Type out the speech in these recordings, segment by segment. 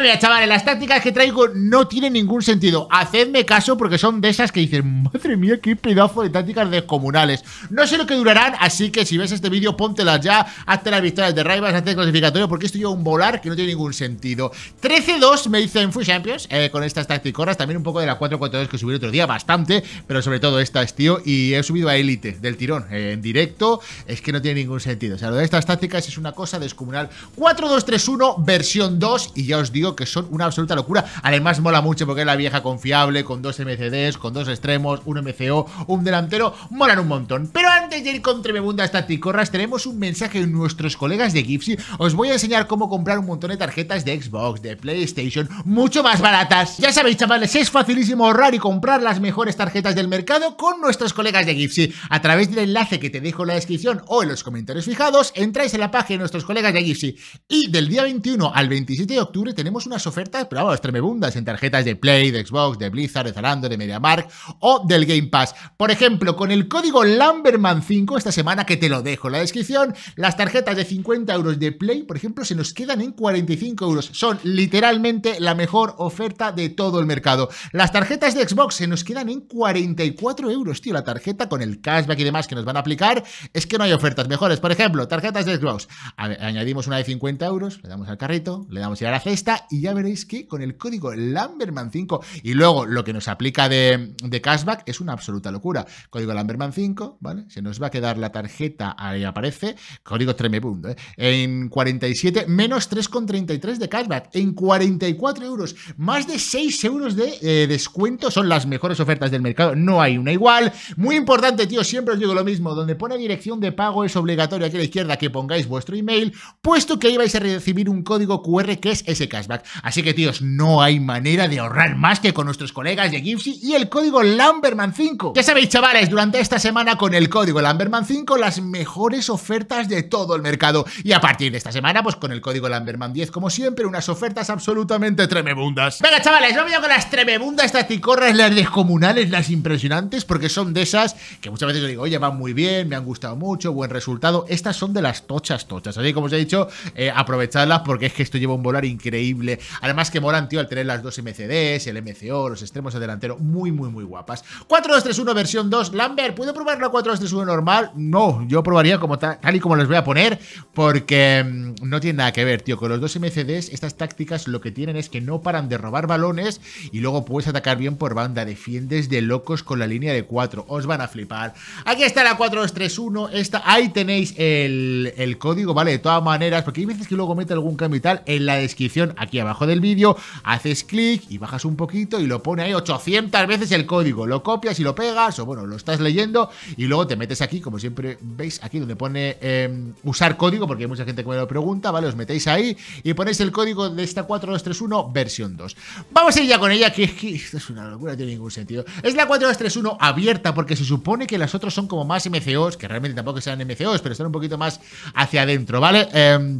Mira, chavales, las tácticas que traigo no tienen ningún sentido. Hacedme caso porque son de esas que dicen, madre mía, qué pedazo de tácticas descomunales. No sé lo que durarán, así que si ves este vídeo, póntelas ya, hazte las victorias de Raivas, hazte el clasificatorio, porque esto lleva un volar que no tiene ningún sentido. 13-2 me dicen en Fui Champions eh, con estas tácticas, también un poco de la 4-4-2 que subí el otro día, bastante, pero sobre todo estas, tío, y he subido a élite del tirón eh, en directo, es que no tiene ningún sentido. O sea, lo de estas tácticas es una cosa descomunal. 4-2-3-1 versión 2 y ya os digo que son una absoluta locura. Además, mola mucho porque es la vieja confiable, con dos MCDs, con dos extremos, un MCO, un delantero, molan un montón. Pero antes de ir con Tremebunda hasta tenemos un mensaje de nuestros colegas de Gipsy. Os voy a enseñar cómo comprar un montón de tarjetas de Xbox, de PlayStation, mucho más baratas. Ya sabéis, chavales, es facilísimo ahorrar y comprar las mejores tarjetas del mercado con nuestros colegas de Gipsy. A través del enlace que te dejo en la descripción o en los comentarios fijados, entráis en la página de nuestros colegas de Gipsy. Y del día 21 al 27 de octubre tenemos unas ofertas, pero vamos, tremebundas en tarjetas de Play, de Xbox, de Blizzard, de Zalando, de MediaMark o del Game Pass. Por ejemplo, con el código Lamberman5 esta semana, que te lo dejo en la descripción, las tarjetas de 50 euros de Play, por ejemplo, se nos quedan en 45 euros. Son literalmente la mejor oferta de todo el mercado. Las tarjetas de Xbox se nos quedan en 44 euros, tío. La tarjeta con el cashback y demás que nos van a aplicar, es que no hay ofertas mejores. Por ejemplo, tarjetas de Xbox. añadimos una de 50 euros, le damos al carrito, le damos ir a la cesta y ya veréis que con el código Lamberman5 y luego lo que nos aplica de, de cashback es una absoluta locura. Código Lamberman5, ¿vale? Se nos va a quedar la tarjeta, ahí aparece, código tremebundo, ¿eh? en 47 menos 3,33 de cashback, en 44 euros, más de 6 euros de eh, descuento, son las mejores ofertas del mercado, no hay una igual. Muy importante, tío, siempre os digo lo mismo, donde pone dirección de pago es obligatorio aquí a la izquierda que pongáis vuestro email, puesto que ahí vais a recibir un código QR que es ese Así que, tíos, no hay manera de ahorrar más que con nuestros colegas de Gipsy y el código Lamberman5. Ya sabéis, chavales, durante esta semana con el código Lamberman5 las mejores ofertas de todo el mercado. Y a partir de esta semana, pues con el código Lamberman10, como siempre, unas ofertas absolutamente tremebundas. Venga, chavales, no veo con las tremebundas tacicorras, las descomunales, las impresionantes, porque son de esas que muchas veces yo digo, oye, van muy bien, me han gustado mucho, buen resultado. Estas son de las tochas, tochas. Así que, como os he dicho, eh, aprovechadlas porque es que esto lleva un volar increíble Además que moran, tío, al tener las dos MCDs, el MCO, los extremos de delantero, muy, muy, muy guapas. 4-2-3-1 versión 2. Lambert, ¿puedo probar la 4-2-3-1 normal? No, yo probaría como tal, y como les voy a poner, porque mm, no tiene nada que ver, tío. Con los dos MCDs, estas tácticas lo que tienen es que no paran de robar balones y luego puedes atacar bien por banda. Defiendes de locos con la línea de 4. Os van a flipar. Aquí está la 4-2-3-1. ahí tenéis el, código, ¿vale? De todas maneras, porque hay veces que luego mete algún cambio y tal en la descripción aquí abajo del vídeo, haces clic y bajas un poquito y lo pone ahí 800 veces el código, lo copias y lo pegas o bueno, lo estás leyendo y luego te metes aquí, como siempre veis aquí donde pone em, usar código, porque hay mucha gente que me lo pregunta, ¿vale? Os metéis ahí y ponéis el código de esta 4231 versión 2. Vamos a ir ya con ella, que, es es una locura, no tiene ningún sentido. Es la 4231 abierta porque se supone que las otras son como más MCOs, que realmente tampoco sean MCOs, pero están un poquito más hacia adentro, ¿vale? Eh,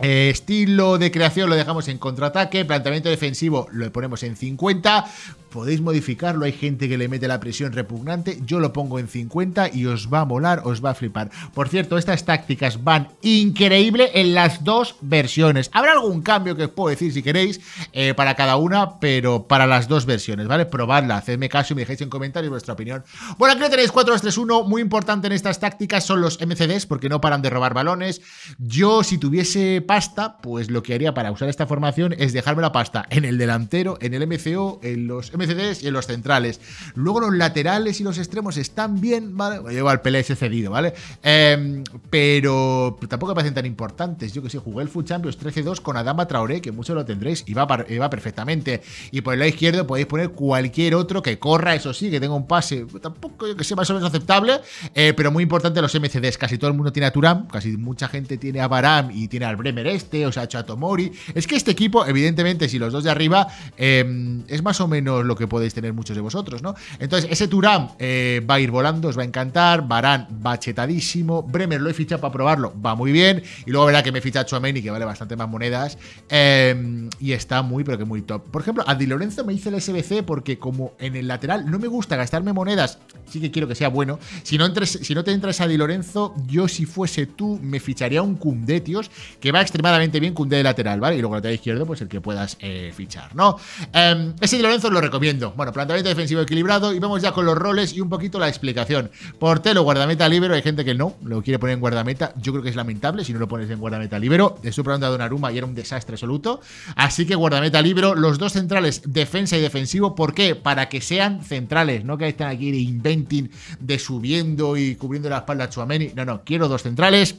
eh, estilo de creación lo dejamos en contraataque, planteamiento defensivo lo ponemos en 50, podéis modificarlo, hay gente que le mete la presión repugnante, yo lo pongo en 50 y os va a molar, os va a flipar. Por cierto, estas tácticas van increíble en las dos versiones. Habrá algún cambio que os puedo decir si queréis eh, para cada una, pero para las dos versiones, ¿vale? Probadla, hacedme caso y me dejéis en comentarios vuestra opinión. Bueno, aquí lo tenéis 4-3-1, muy importante en estas tácticas son los MCDs porque no paran de robar balones. Yo si tuviese pasta, pues lo que haría para usar esta formación es dejarme la pasta en el delantero, en el MCO, en los MCDs y en los centrales. Luego los laterales y los extremos están bien, ¿vale? Llevo al PLS cedido, ¿vale? Em, pero tampoco me parecen tan importantes. Yo que sé, jugué el Full Champions 13-2 con Adama Traoré, que muchos lo tendréis, y va, va perfectamente. Y por el lado izquierdo podéis poner cualquier otro que corra, eso sí, que tenga un pase, tampoco yo que sé, más o menos aceptable, eh, pero muy importante los MCDs. Casi todo el mundo tiene a Turam, casi mucha gente tiene a Baram y tiene al Mereste, o sea, Chatomori. Es que este equipo, evidentemente, si los dos de arriba, em, es más o menos lo que podéis tener muchos de vosotros, ¿no? Entonces, ese Turam eh, va a ir volando, os va a encantar. Barán, bachetadísimo. Bremer lo he fichado para probarlo, va muy bien. Y luego verá que me ficha Meni, que vale bastante más monedas. Em, y está muy, pero que muy top. Por ejemplo, a Di Lorenzo me hice el SBC porque, como en el lateral no me gusta gastarme monedas, sí que quiero que sea bueno. Si no, entres, si no te entras a Di Lorenzo, yo si fuese tú, me ficharía un Cundetios que va extremadamente bien un de lateral, ¿vale? Y luego lateral izquierdo, pues el que puedas eh, fichar, ¿no? Em, ese de Lorenzo lo recomiendo. Bueno, planteamiento defensivo equilibrado y vamos ya con los roles y un poquito la explicación. Portelo, guardameta libre hay gente que no, lo quiere poner en guardameta. Yo creo que es lamentable si no lo pones en guardameta libero. Estuve probando Don Donnarumma y era un desastre absoluto. Así que guardameta libre los dos centrales, defensa y defensivo. ¿Por qué? Para que sean centrales, no que estén aquí de inventing, de subiendo y cubriendo la espalda a Chuameni. No, no, quiero dos centrales.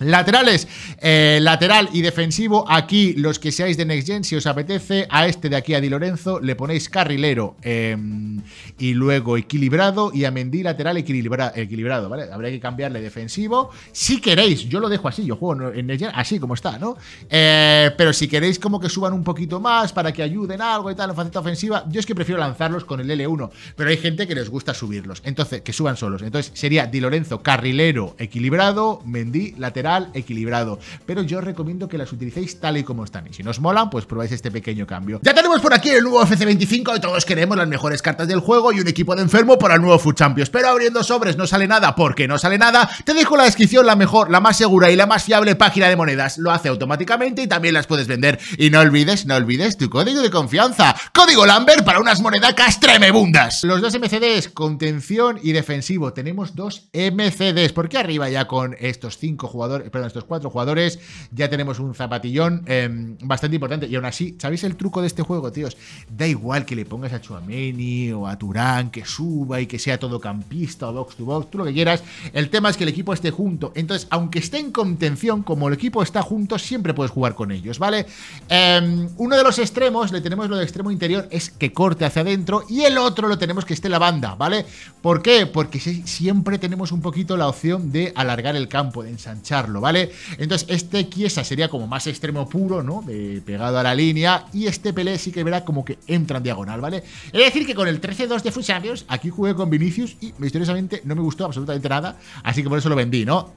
Laterales, eh, lateral y defensivo, aquí los que seáis de Next si os apetece, a este de aquí, a Di Lorenzo, le ponéis carrilero em, y luego equilibrado y a Mendy lateral equilibrado, ¿vale? Habría que cambiarle defensivo. Si queréis, yo lo dejo así, yo juego en Next así como está, ¿no? Eh, pero si queréis como que suban un poquito más para que ayuden algo y tal en faceta ofensiva, yo es que prefiero lanzarlos con el L1, pero hay gente que les gusta subirlos, entonces, que suban solos. Entonces sería Di Lorenzo carrilero equilibrado, Mendy lateral equilibrado. Pero yo recomiendo que las utilicéis tal y como están. Y si nos molan, pues probáis este pequeño cambio. Ya tenemos por aquí el nuevo FC25 todos queremos las mejores cartas del juego y un equipo de enfermo para el nuevo Food Champions. Pero abriendo sobres no sale nada porque no sale nada. Te dejo en la descripción la mejor, la más segura y la más fiable página de monedas. Lo hace automáticamente y también las puedes vender. Y no olvides, no olvides tu código de confianza. Código Lambert para unas monedacas tremebundas. Los dos MCDs, contención y defensivo. Tenemos dos MCDs. porque arriba ya con estos cinco jugadores? perdón, estos cuatro jugadores, ya tenemos un zapatillón em, bastante importante. Y aún así, ¿sabéis el truco de este juego, tíos? Da igual que le pongas a Chuameni o a Turán, que suba y que sea todo campista o box to box, tú lo que quieras. El tema es que el equipo esté junto. Entonces, aunque esté en contención, como el equipo está junto, siempre puedes jugar con ellos, ¿vale? Em, uno de los extremos, le tenemos lo de extremo interior, es que corte hacia adentro y el otro lo tenemos que esté la banda, ¿vale? ¿Por qué? Porque siempre tenemos un poquito la opción de alargar el campo, de ensanchar ¿vale? Entonces, este Kiesa sería como más extremo puro, ¿no? pegado a la línea. Y este Pelé sí que verá como que entra en diagonal, ¿vale? Es decir, que con el 13-2 de fusarios aquí jugué con Vinicius y misteriosamente no me gustó absolutamente nada. Así que por eso lo vendí, ¿no?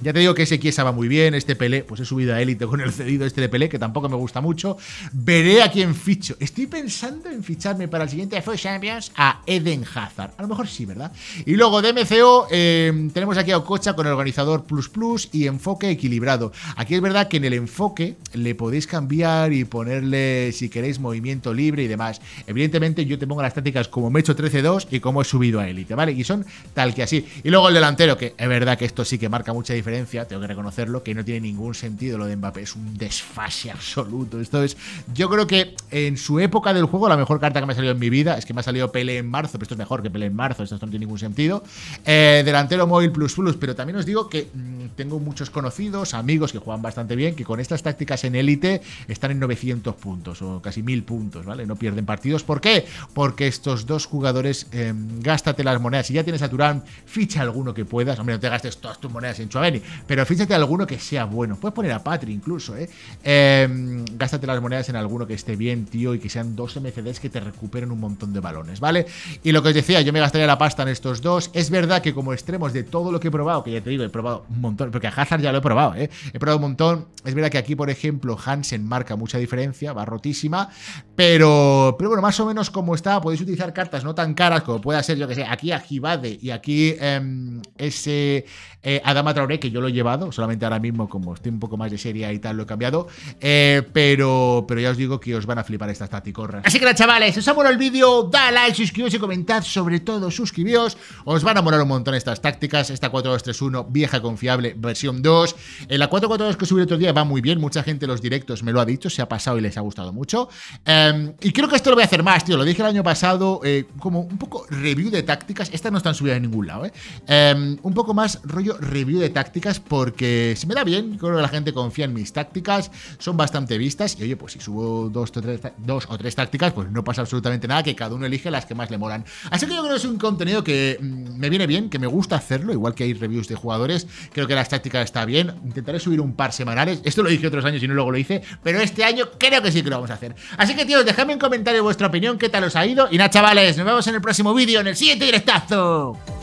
Ya te digo que ese Kiesa va muy bien, este Pelé, pues he subido a élite con el cedido este de Pelé, que tampoco me gusta mucho. Veré a quién ficho. Estoy pensando en ficharme para el siguiente FO Champions a Eden Hazard. A lo mejor sí, ¿verdad? Y luego de em, tenemos aquí a Ococha con organizador Plus Plus y enfoque equilibrado. Aquí es verdad que en el enfoque le podéis cambiar y ponerle, si queréis, movimiento libre y demás. Evidentemente yo te pongo las tácticas como me he hecho 13-2 y como he subido a élite, ¿vale? Y son tal que así. Y luego el delantero, que es verdad que esto sí que marca mucha diferencia tengo que reconocerlo, que no tiene ningún sentido lo de Mbappé, es un desfase absoluto. Esto es, yo creo que en su época del juego, la mejor carta que me ha salido en mi vida, es que me ha salido Pele en marzo, pero esto es mejor que Pele en marzo, esto no tiene ningún sentido. Eh, delantero móvil plus plus, pero también os digo que mm, tengo muchos conocidos, amigos que juegan bastante bien, que con estas tácticas en élite están en 900 puntos o casi 1000 puntos, ¿vale? No pierden partidos. ¿Por qué? Porque estos dos jugadores, em, gástate las monedas. Si ya tienes a Turán, ficha alguno que puedas. Hombre, no te gastes todas tus monedas en Chuaveni pero fíjate alguno que sea bueno. Puedes poner a Patri incluso, ¿eh? Em, gástate las monedas en alguno que esté bien, tío, y que sean dos MCDs que te recuperen un montón de balones, ¿vale? Y lo que os decía, yo me gastaría la pasta en estos dos. Es verdad que como extremos de todo lo que he probado, que ya te digo, he probado un montón, porque a Hazard ya lo he probado, ¿eh? He probado un montón. Es verdad que aquí, por ejemplo, Hansen marca mucha diferencia, va rotísima, pero, pero bueno, más o menos como está, podéis utilizar cartas no tan caras como pueda ser, yo que sé, aquí a Jibade y aquí eh, ese eh, Adama yo lo he llevado, solamente ahora mismo, como estoy un poco más de serie y tal, lo he cambiado. Eh, pero, pero ya os digo que os van a flipar estas tácticas Así que nada, chavales, os ha molado el vídeo, da like, suscribíos y comentad, sobre todo suscribíos. Os van a molar un montón estas tácticas. Esta 4231, vieja confiable, versión 2. En eh, la 442 que subí el otro día va muy bien, mucha gente en los directos me lo ha dicho, se ha pasado y les ha gustado mucho. Eh, y creo que esto lo voy a hacer más, tío, lo dije el año pasado, como un poco review de tácticas. Estas no están subidas en ningún lado, Un poco más rollo review de tácticas porque se me da bien, creo que la gente confía en mis tácticas, son bastante vistas y oye, pues si subo dos o tres, tácticas, pues no pasa absolutamente nada, que cada uno elige las que más le molan. Así que yo creo que es un contenido que mm, me viene bien, que me gusta hacerlo, igual que hay reviews de jugadores, creo que las tácticas está bien, intentaré subir un par semanales, esto lo dije otros años y no luego lo hice, pero este año creo que sí que lo vamos a hacer. Así que tíos, dejadme en comentario vuestra opinión, qué tal os ha ido y nada chavales, nos vemos en el próximo vídeo, en el siguiente directazo.